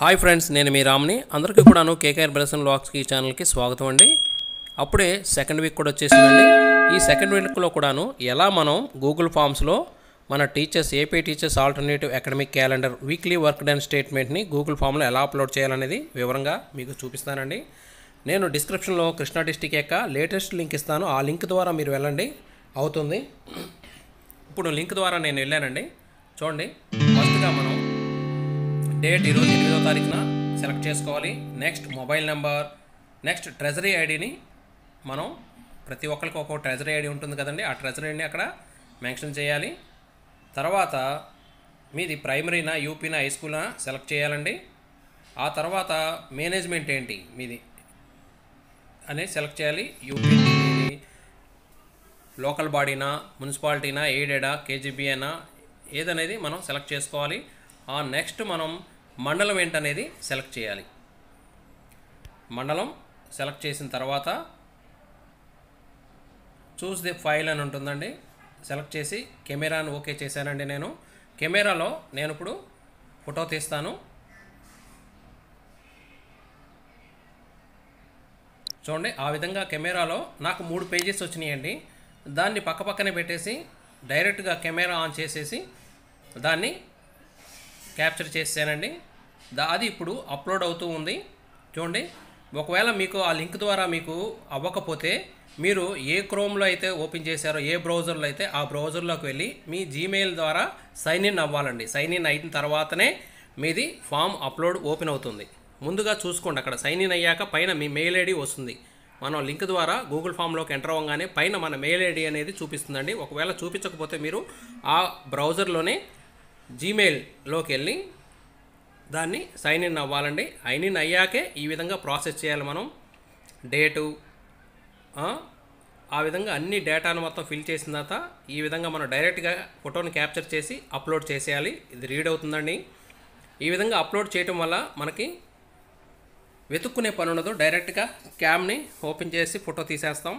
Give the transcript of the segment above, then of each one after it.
hi friends నేను మీ రామ్ని అందరికీ కూడాను కేకేఆర్ బ్రదర్సన్ లాక్స్కి ఛానల్కి స్వాగతం అండి అప్పుడే సెకండ్ వీక్ కూడా వచ్చేసిందండి ఈ సెకండ్ వీక్లో కూడాను ఎలా మనం గూగుల్ ఫామ్స్లో మన teachers AP teachers alternative academic calendar weekly work done స్టేట్మెంట్ని గూగుల్ ఫామ్లో ఎలా అప్లోడ్ చేయాలనేది వివరంగా మీకు చూపిస్తానండి నేను డిస్క్రిప్షన్లో కృష్ణా డిస్టిక్ యొక్క లేటెస్ట్ లింక్ ఇస్తాను ఆ లింక్ ద్వారా మీరు వెళ్ళండి అవుతుంది ఇప్పుడు లింక్ ద్వారా నేను వెళ్ళానండి చూడండి ఫస్ట్గా మనం డేట్ ఈరోజు ఎనిమిదో తారీఖున సెలెక్ట్ చేసుకోవాలి next mobile number next treasury ఐడిని మనం ప్రతి ఒక్కరికి ఒక్కొక్క ట్రెజరీ ఐడి ఉంటుంది కదండి ఆ ట్రెజరీ ఐడిని అక్కడ మెన్షన్ చేయాలి తర్వాత మీది ప్రైమరీనా యూపీనా హై స్కూల్నా సెలెక్ట్ చేయాలండి ఆ తర్వాత మేనేజ్మెంట్ ఏంటి మీది అనేది సెలెక్ట్ చేయాలి యూపీ లోకల్ బాడీనా మున్సిపాలిటీనా ఎయిడెడా కేజీబీఏనా ఏదనేది మనం సెలెక్ట్ చేసుకోవాలి ఆ నెక్స్ట్ మనం మండలం ఏంటనేది సెలెక్ట్ చేయాలి మండలం సెలెక్ట్ చేసిన తర్వాత చూస్ ది ఫైల్ అని ఉంటుందండి సెలెక్ట్ చేసి కెమెరాను ఓకే చేశానండి నేను కెమెరాలో నేను ఇప్పుడు ఫోటో తీస్తాను చూడండి ఆ విధంగా కెమెరాలో నాకు మూడు పేజెస్ వచ్చినాయండి దాన్ని పక్కనే పెట్టేసి డైరెక్ట్గా కెమెరా ఆన్ చేసేసి దాన్ని క్యాప్చర్ దా అది ఇప్పుడు అప్లోడ్ అవుతూ ఉంది చూడండి ఒకవేళ మీకు ఆ లింక్ ద్వారా మీకు అవ్వకపోతే మీరు ఏ క్రోమ్లో అయితే ఓపెన్ చేశారో ఏ బ్రౌజర్లో అయితే ఆ బ్రౌజర్లోకి వెళ్ళి మీ జీమెయిల్ ద్వారా సైన్ ఇన్ అవ్వాలండి సైన్ ఇన్ అయిన తర్వాతనే మీది ఫామ్ అప్లోడ్ ఓపెన్ అవుతుంది ముందుగా చూసుకోండి అక్కడ సైన్ ఇన్ అయ్యాక పైన మీ మెయిల్ ఐడి వస్తుంది మనం లింక్ ద్వారా గూగుల్ ఫామ్లోకి ఎంటర్ అవ్వగానే పైన మన మెయిల్ ఐడి అనేది చూపిస్తుందండి ఒకవేళ చూపించకపోతే మీరు ఆ బ్రౌజర్లోనే జీమెయిల్లోకి వెళ్ళి దాన్ని సైన్ ఇన్ అవ్వాలండి సైన్ ఇన్ అయ్యాకే ఈ విధంగా ప్రాసెస్ చేయాలి మనం డేటు ఆ విధంగా అన్ని డేటాను మొత్తం ఫిల్ చేసిన తర్వాత ఈ విధంగా మనం డైరెక్ట్గా ఫోటోని క్యాప్చర్ చేసి అప్లోడ్ చేసేయాలి ఇది రీడ్ అవుతుందండి ఈ విధంగా అప్లోడ్ చేయటం వల్ల మనకి వెతుక్కునే పని ఉండదు డైరెక్ట్గా క్యామ్ని ఓపెన్ చేసి ఫోటో తీసేస్తాం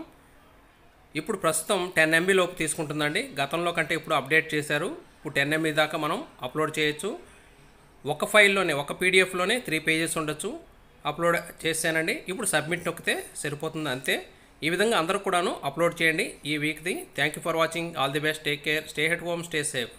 ఇప్పుడు ప్రస్తుతం టెన్ ఎంబీ లోపు తీసుకుంటుందండి గతంలో కంటే ఇప్పుడు అప్డేట్ చేశారు ఇప్పుడు టెన్ ఎంబీ దాకా మనం అప్లోడ్ చేయొచ్చు ఒక ఫైల్లోనే ఒక పీడిఎఫ్లోనే త్రీ పేజెస్ ఉండొచ్చు అప్లోడ్ చేశానండి ఇప్పుడు సబ్మిట్ నొక్కితే సరిపోతుంది అంతే ఈ విధంగా అందరూ కూడాను అప్లోడ్ చేయండి ఈ వీక్ది thank you for watching all the best take care stay at home stay safe